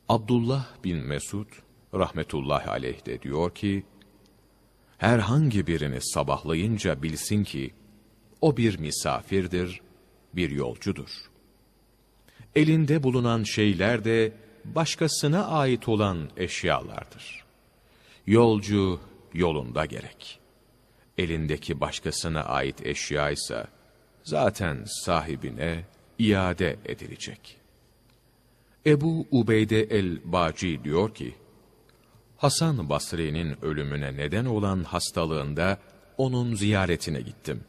Speaker 1: Abdullah bin Mesud rahmetullahi aleyh de diyor ki, herhangi birini sabahlayınca bilsin ki, o bir misafirdir, bir yolcudur. Elinde bulunan şeyler de başkasına ait olan eşyalardır. Yolcu yolunda gerek elindeki başkasına ait eşya ise zaten sahibine iade edilecek. Ebu Ubeyde el-Baci diyor ki, Hasan Basri'nin ölümüne neden olan hastalığında onun ziyaretine gittim.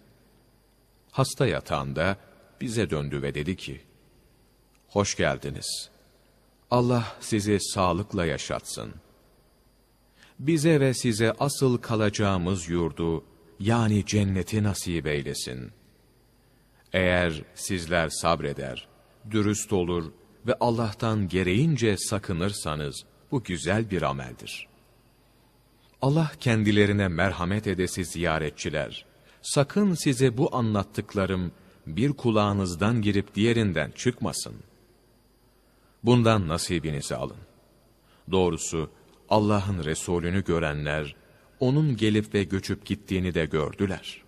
Speaker 1: Hasta yatağında bize döndü ve dedi ki, Hoş geldiniz. Allah sizi sağlıkla yaşatsın. Bize ve size asıl kalacağımız yurdu yani cenneti nasip eylesin. Eğer sizler sabreder, dürüst olur ve Allah'tan gereğince sakınırsanız bu güzel bir ameldir. Allah kendilerine merhamet edesi ziyaretçiler, sakın size bu anlattıklarım bir kulağınızdan girip diğerinden çıkmasın. Bundan nasibinizi alın. Doğrusu Allah'ın Resulünü görenler, onun gelip ve göçüp gittiğini de gördüler.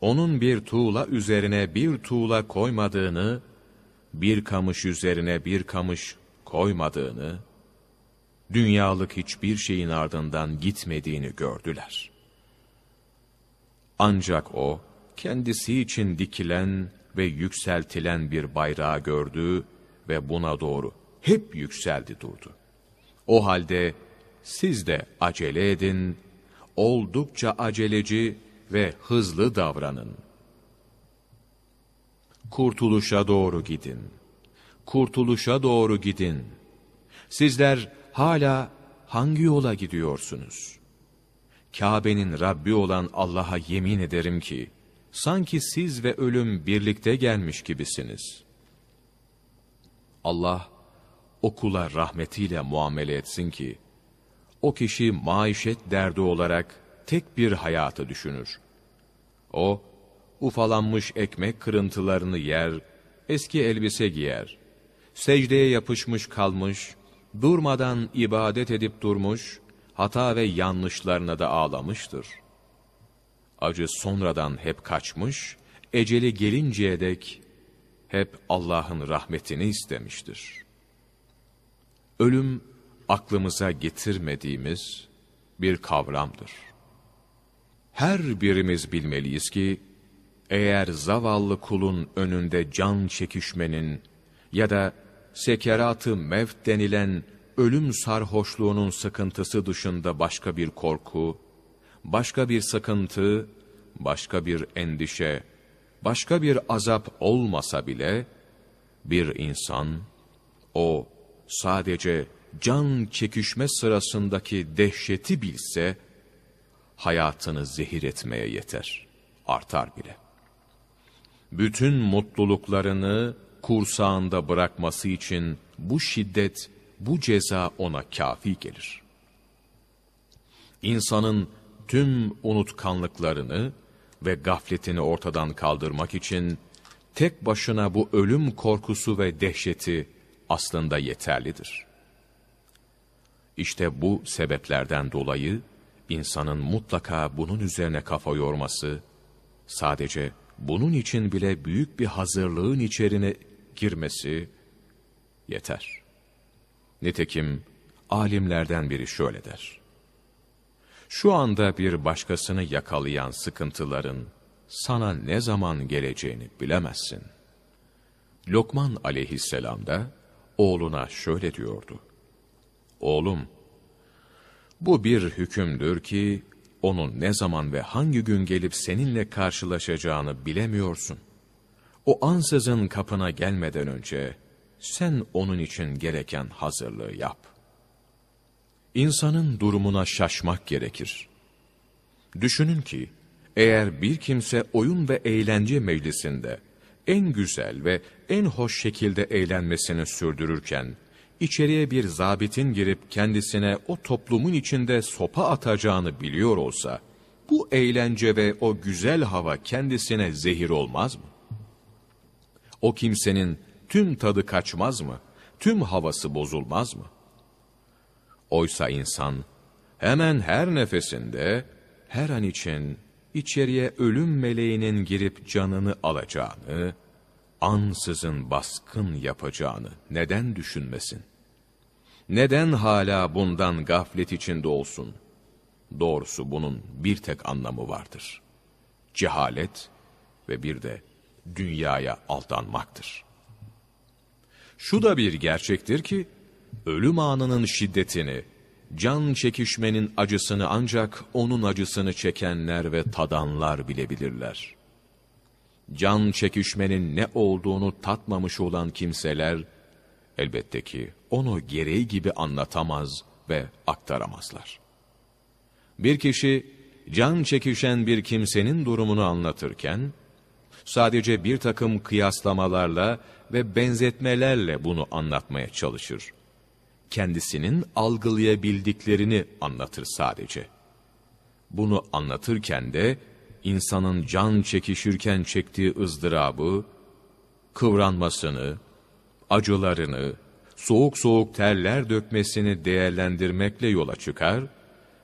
Speaker 1: Onun bir tuğla üzerine bir tuğla koymadığını, bir kamış üzerine bir kamış koymadığını, dünyalık hiçbir şeyin ardından gitmediğini gördüler. Ancak o, kendisi için dikilen ve yükseltilen bir bayrağı gördü ve buna doğru hep yükseldi durdu. O halde siz de acele edin oldukça aceleci ve hızlı davranın. Kurtuluşa doğru gidin. Kurtuluşa doğru gidin. Sizler hala hangi yola gidiyorsunuz? Kabe'nin Rabbi olan Allah'a yemin ederim ki, sanki siz ve ölüm birlikte gelmiş gibisiniz. Allah, okula rahmetiyle muamele etsin ki, o kişi maişet derdi olarak tek bir hayatı düşünür. O, ufalanmış ekmek kırıntılarını yer, eski elbise giyer. Secdeye yapışmış kalmış, durmadan ibadet edip durmuş, hata ve yanlışlarına da ağlamıştır. Acı sonradan hep kaçmış, eceli gelinceye dek hep Allah'ın rahmetini istemiştir. Ölüm aklımıza getirmediğimiz bir kavramdır. Her birimiz bilmeliyiz ki, eğer zavallı kulun önünde can çekişmenin ya da sekeratı mevt denilen ölüm sarhoşluğunun sıkıntısı dışında başka bir korku, başka bir sıkıntı, başka bir endişe, başka bir azap olmasa bile, bir insan, o sadece can çekişme sırasındaki dehşeti bilse, hayatını zehir etmeye yeter, artar bile. Bütün mutluluklarını kursağında bırakması için bu şiddet, bu ceza ona kafi gelir. İnsanın tüm unutkanlıklarını ve gafletini ortadan kaldırmak için tek başına bu ölüm korkusu ve dehşeti aslında yeterlidir.'' İşte bu sebeplerden dolayı insanın mutlaka bunun üzerine kafa yorması, sadece bunun için bile büyük bir hazırlığın içerine girmesi yeter. Nitekim alimlerden biri şöyle der. Şu anda bir başkasını yakalayan sıkıntıların sana ne zaman geleceğini bilemezsin. Lokman aleyhisselam da oğluna şöyle diyordu. Oğlum, bu bir hükümdür ki, onun ne zaman ve hangi gün gelip seninle karşılaşacağını bilemiyorsun. O ansızın kapına gelmeden önce, sen onun için gereken hazırlığı yap. İnsanın durumuna şaşmak gerekir. Düşünün ki, eğer bir kimse oyun ve eğlence meclisinde en güzel ve en hoş şekilde eğlenmesini sürdürürken, içeriye bir zabitin girip kendisine o toplumun içinde sopa atacağını biliyor olsa, bu eğlence ve o güzel hava kendisine zehir olmaz mı? O kimsenin tüm tadı kaçmaz mı? Tüm havası bozulmaz mı? Oysa insan hemen her nefesinde, her an için içeriye ölüm meleğinin girip canını alacağını, ansızın baskın yapacağını neden düşünmesin? neden hala bundan gaflet içinde olsun? Doğrusu bunun bir tek anlamı vardır. Cehalet ve bir de dünyaya aldanmaktır. Şu da bir gerçektir ki, ölüm anının şiddetini, can çekişmenin acısını ancak onun acısını çekenler ve tadanlar bilebilirler. Can çekişmenin ne olduğunu tatmamış olan kimseler, Elbette ki onu gereği gibi anlatamaz ve aktaramazlar. Bir kişi can çekişen bir kimsenin durumunu anlatırken, sadece bir takım kıyaslamalarla ve benzetmelerle bunu anlatmaya çalışır. Kendisinin algılayabildiklerini anlatır sadece. Bunu anlatırken de insanın can çekişirken çektiği ızdırabı, kıvranmasını, acılarını, soğuk soğuk terler dökmesini değerlendirmekle yola çıkar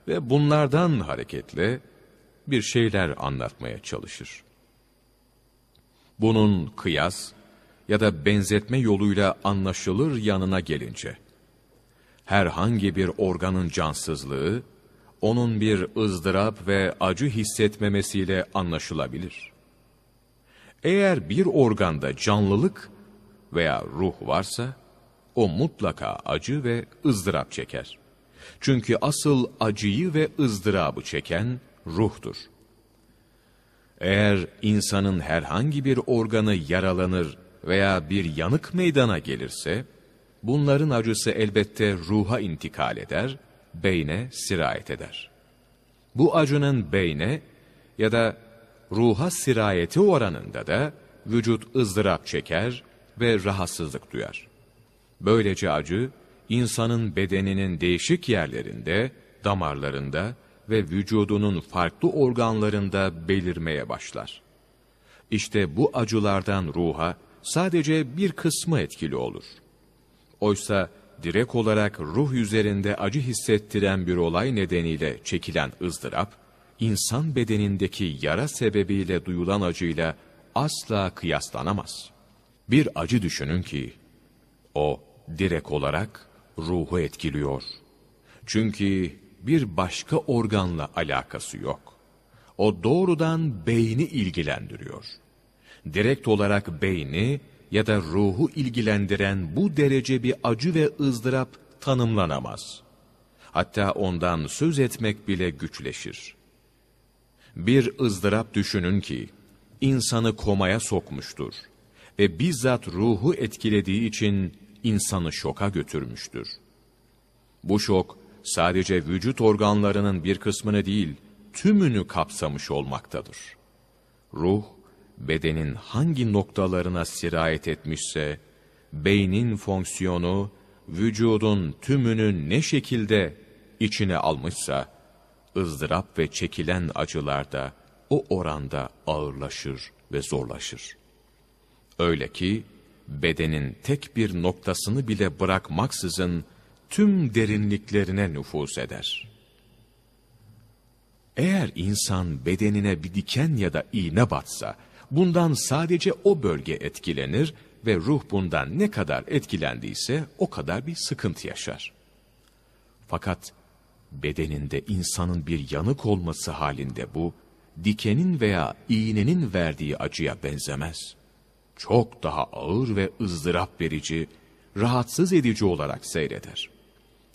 Speaker 1: ve bunlardan hareketle bir şeyler anlatmaya çalışır. Bunun kıyas ya da benzetme yoluyla anlaşılır yanına gelince, herhangi bir organın cansızlığı, onun bir ızdırap ve acı hissetmemesiyle anlaşılabilir. Eğer bir organda canlılık veya ruh varsa, o mutlaka acı ve ızdırap çeker. Çünkü asıl acıyı ve ızdırabı çeken ruhtur. Eğer insanın herhangi bir organı yaralanır veya bir yanık meydana gelirse, bunların acısı elbette ruha intikal eder, beyne sirayet eder. Bu acının beyne ya da ruha sirayeti oranında da vücut ızdırap çeker ve rahatsızlık duyar. Böylece acı, insanın bedeninin değişik yerlerinde, damarlarında ve vücudunun farklı organlarında belirmeye başlar. İşte bu acılardan ruha sadece bir kısmı etkili olur. Oysa direkt olarak ruh üzerinde acı hissettiren bir olay nedeniyle çekilen ızdırap, insan bedenindeki yara sebebiyle duyulan acıyla asla kıyaslanamaz.'' Bir acı düşünün ki, o direk olarak ruhu etkiliyor. Çünkü bir başka organla alakası yok. O doğrudan beyni ilgilendiriyor. Direkt olarak beyni ya da ruhu ilgilendiren bu derece bir acı ve ızdırap tanımlanamaz. Hatta ondan söz etmek bile güçleşir. Bir ızdırap düşünün ki, insanı komaya sokmuştur ve bizzat ruhu etkilediği için insanı şoka götürmüştür. Bu şok sadece vücut organlarının bir kısmını değil, tümünü kapsamış olmaktadır. Ruh, bedenin hangi noktalarına sirayet etmişse, beynin fonksiyonu, vücudun tümünü ne şekilde içine almışsa, ızdırap ve çekilen acılar da o oranda ağırlaşır ve zorlaşır. Öyle ki bedenin tek bir noktasını bile bırakmaksızın tüm derinliklerine nüfuz eder. Eğer insan bedenine bir diken ya da iğne batsa, bundan sadece o bölge etkilenir ve ruh bundan ne kadar etkilendiyse o kadar bir sıkıntı yaşar. Fakat bedeninde insanın bir yanık olması halinde bu, dikenin veya iğnenin verdiği acıya benzemez.'' çok daha ağır ve ızdırap verici, rahatsız edici olarak seyreder.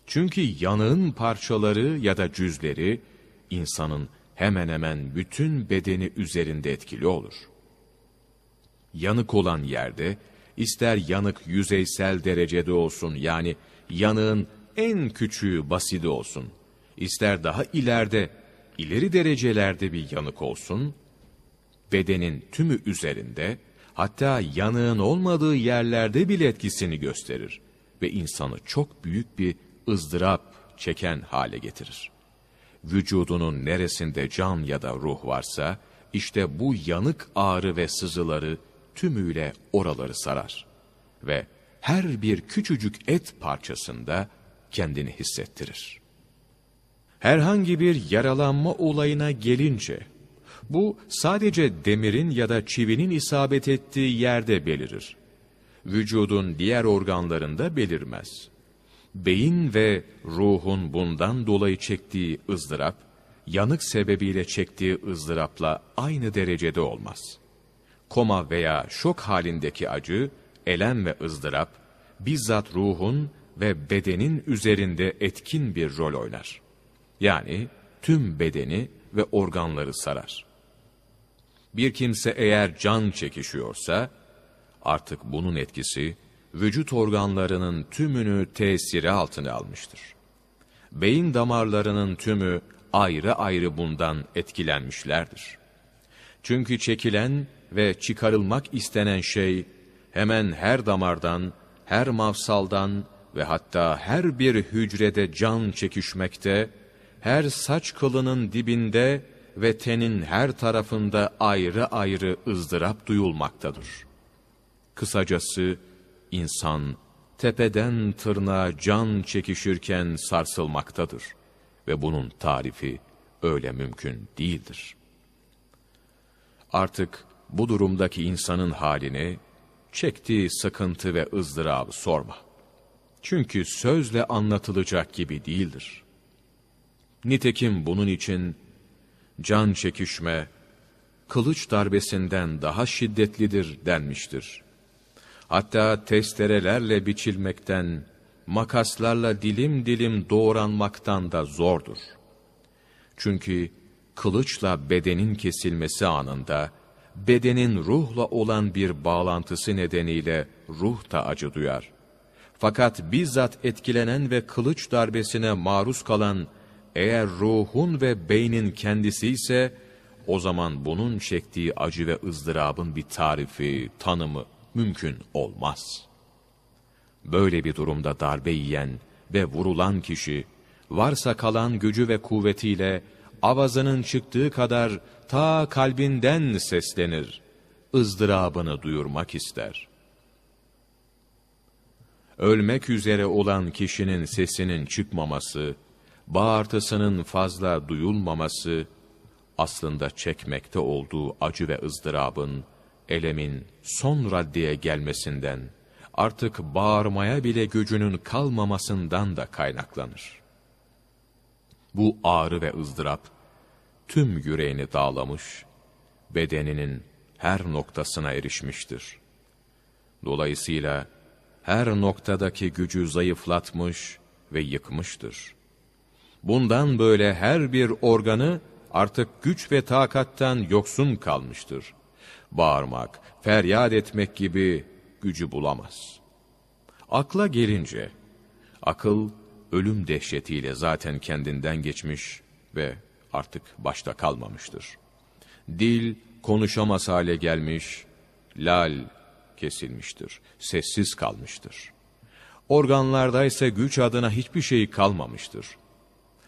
Speaker 1: Çünkü yanığın parçaları ya da cüzleri insanın hemen hemen bütün bedeni üzerinde etkili olur. Yanık olan yerde ister yanık yüzeysel derecede olsun yani yanığın en küçüğü basidi olsun, ister daha ileride, ileri derecelerde bir yanık olsun, bedenin tümü üzerinde, hatta yanığın olmadığı yerlerde bile etkisini gösterir ve insanı çok büyük bir ızdırap çeken hale getirir. Vücudunun neresinde can ya da ruh varsa, işte bu yanık ağrı ve sızıları tümüyle oraları sarar ve her bir küçücük et parçasında kendini hissettirir. Herhangi bir yaralanma olayına gelince, bu sadece demirin ya da çivinin isabet ettiği yerde belirir. Vücudun diğer organlarında belirmez. Beyin ve ruhun bundan dolayı çektiği ızdırap, yanık sebebiyle çektiği ızdırapla aynı derecede olmaz. Koma veya şok halindeki acı, elem ve ızdırap, bizzat ruhun ve bedenin üzerinde etkin bir rol oynar. Yani tüm bedeni ve organları sarar. Bir kimse eğer can çekişiyorsa, artık bunun etkisi, vücut organlarının tümünü tesiri altına almıştır. Beyin damarlarının tümü ayrı ayrı bundan etkilenmişlerdir. Çünkü çekilen ve çıkarılmak istenen şey, hemen her damardan, her mafsaldan ve hatta her bir hücrede can çekişmekte, her saç kılının dibinde ve tenin her tarafında ayrı ayrı ızdırap duyulmaktadır. Kısacası insan tepeden tırnağa can çekişirken sarsılmaktadır ve bunun tarifi öyle mümkün değildir. Artık bu durumdaki insanın halini, çektiği sıkıntı ve ızdırabı sorma. Çünkü sözle anlatılacak gibi değildir. Nitekim bunun için can çekişme, kılıç darbesinden daha şiddetlidir denmiştir. Hatta testerelerle biçilmekten, makaslarla dilim dilim doğranmaktan da zordur. Çünkü kılıçla bedenin kesilmesi anında, bedenin ruhla olan bir bağlantısı nedeniyle ruh da acı duyar. Fakat bizzat etkilenen ve kılıç darbesine maruz kalan eğer ruhun ve beynin kendisi ise o zaman bunun çektiği acı ve ızdırabın bir tarifi, tanımı mümkün olmaz. Böyle bir durumda darbe yiyen ve vurulan kişi, varsa kalan gücü ve kuvvetiyle avazının çıktığı kadar ta kalbinden seslenir, ızdırabını duyurmak ister. Ölmek üzere olan kişinin sesinin çıkmaması, bağırtısının fazla duyulmaması, aslında çekmekte olduğu acı ve ızdırabın, elemin son raddeye gelmesinden, artık bağırmaya bile gücünün kalmamasından da kaynaklanır. Bu ağrı ve ızdırap, tüm yüreğini dağlamış, bedeninin her noktasına erişmiştir. Dolayısıyla her noktadaki gücü zayıflatmış ve yıkmıştır. Bundan böyle her bir organı artık güç ve takattan yoksun kalmıştır. Bağırmak, feryat etmek gibi gücü bulamaz. Akla gelince, akıl ölüm dehşetiyle zaten kendinden geçmiş ve artık başta kalmamıştır. Dil konuşamaz hale gelmiş, lal kesilmiştir, sessiz kalmıştır. Organlarda ise güç adına hiçbir şey kalmamıştır.''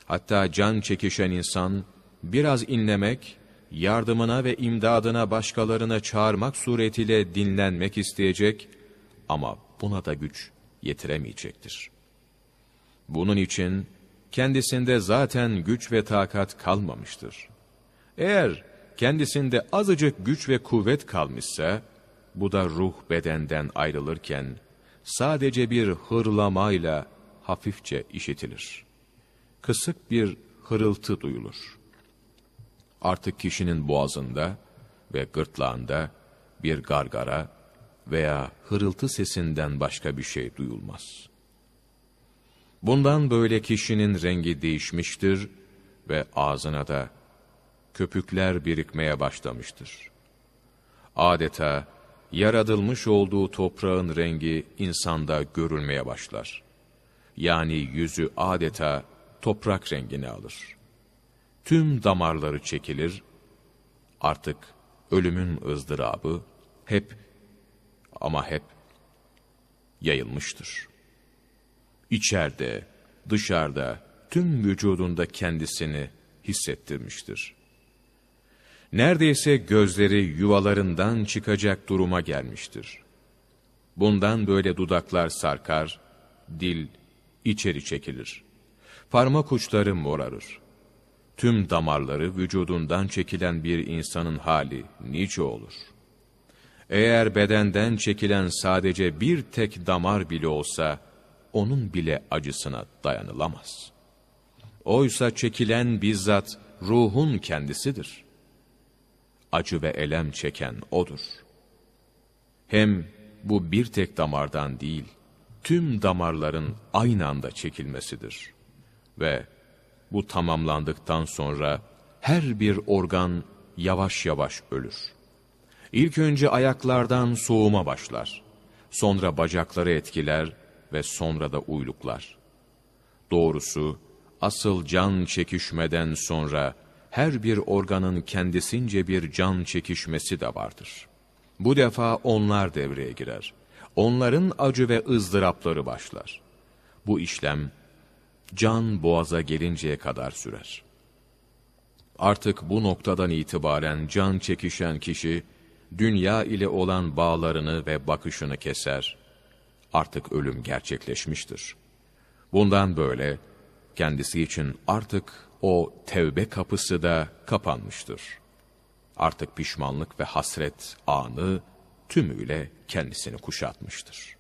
Speaker 1: Hatta can çekişen insan biraz inlemek, yardımına ve imdadına başkalarına çağırmak suretiyle dinlenmek isteyecek ama buna da güç yetiremeyecektir. Bunun için kendisinde zaten güç ve takat kalmamıştır. Eğer kendisinde azıcık güç ve kuvvet kalmışsa, bu da ruh bedenden ayrılırken sadece bir hırlamayla hafifçe işitilir.'' kısık bir hırıltı duyulur. Artık kişinin boğazında ve gırtlağında bir gargara veya hırıltı sesinden başka bir şey duyulmaz. Bundan böyle kişinin rengi değişmiştir ve ağzına da köpükler birikmeye başlamıştır. Adeta yaratılmış olduğu toprağın rengi insanda görülmeye başlar. Yani yüzü adeta toprak rengini alır. Tüm damarları çekilir, artık ölümün ızdırabı hep ama hep yayılmıştır. İçeride, dışarıda, tüm vücudunda kendisini hissettirmiştir. Neredeyse gözleri yuvalarından çıkacak duruma gelmiştir. Bundan böyle dudaklar sarkar, dil içeri çekilir parmak uçları morarır. Tüm damarları vücudundan çekilen bir insanın hali nice olur. Eğer bedenden çekilen sadece bir tek damar bile olsa, onun bile acısına dayanılamaz. Oysa çekilen bizzat ruhun kendisidir. Acı ve elem çeken odur. Hem bu bir tek damardan değil, tüm damarların aynı anda çekilmesidir.'' ve bu tamamlandıktan sonra her bir organ yavaş yavaş ölür. İlk önce ayaklardan soğuma başlar. Sonra bacakları etkiler ve sonra da uyluklar. Doğrusu asıl can çekişmeden sonra her bir organın kendisince bir can çekişmesi de vardır. Bu defa onlar devreye girer. Onların acı ve ızdırapları başlar. Bu işlem can boğaza gelinceye kadar sürer. Artık bu noktadan itibaren can çekişen kişi, dünya ile olan bağlarını ve bakışını keser. Artık ölüm gerçekleşmiştir. Bundan böyle, kendisi için artık o tevbe kapısı da kapanmıştır. Artık pişmanlık ve hasret anı tümüyle kendisini kuşatmıştır.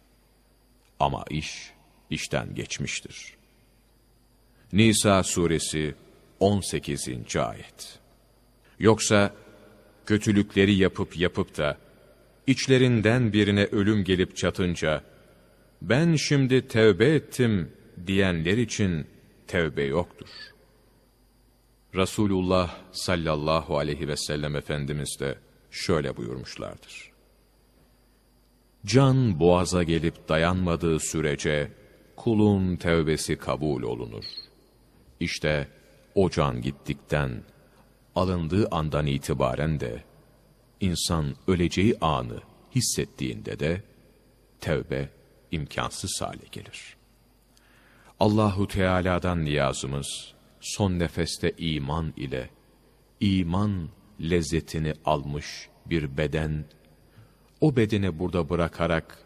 Speaker 1: Ama iş işten geçmiştir.'' Nisa suresi 18. ayet. Yoksa kötülükleri yapıp yapıp da içlerinden birine ölüm gelip çatınca ben şimdi tevbe ettim diyenler için tevbe yoktur. Resulullah sallallahu aleyhi ve sellem Efendimiz de şöyle buyurmuşlardır. Can boğaza gelip dayanmadığı sürece kulun tevbesi kabul olunur.'' İşte o gittikten, alındığı andan itibaren de, insan öleceği anı hissettiğinde de, tevbe imkansız hale gelir. Allahu Teala'dan niyazımız, son nefeste iman ile, iman lezzetini almış bir beden, o bedeni burada bırakarak,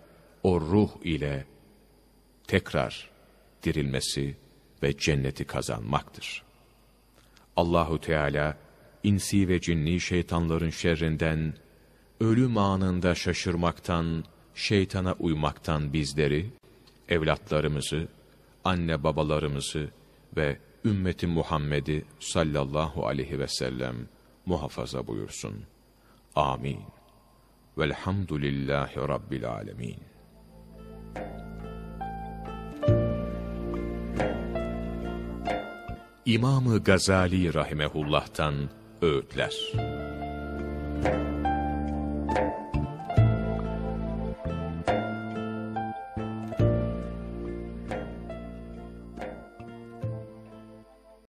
Speaker 1: o ruh ile tekrar dirilmesi, ve cenneti kazanmaktır. Allahu Teala insi ve cinni şeytanların şerrinden, ölüm anında şaşırmaktan, şeytana uymaktan bizleri, evlatlarımızı, anne babalarımızı ve ümmeti Muhammed'i sallallahu aleyhi ve sellem muhafaza buyursun. Amin. Velhamdülillahi Rabbil alemin. İmamı Gazali rahimehullah'tan öğütler.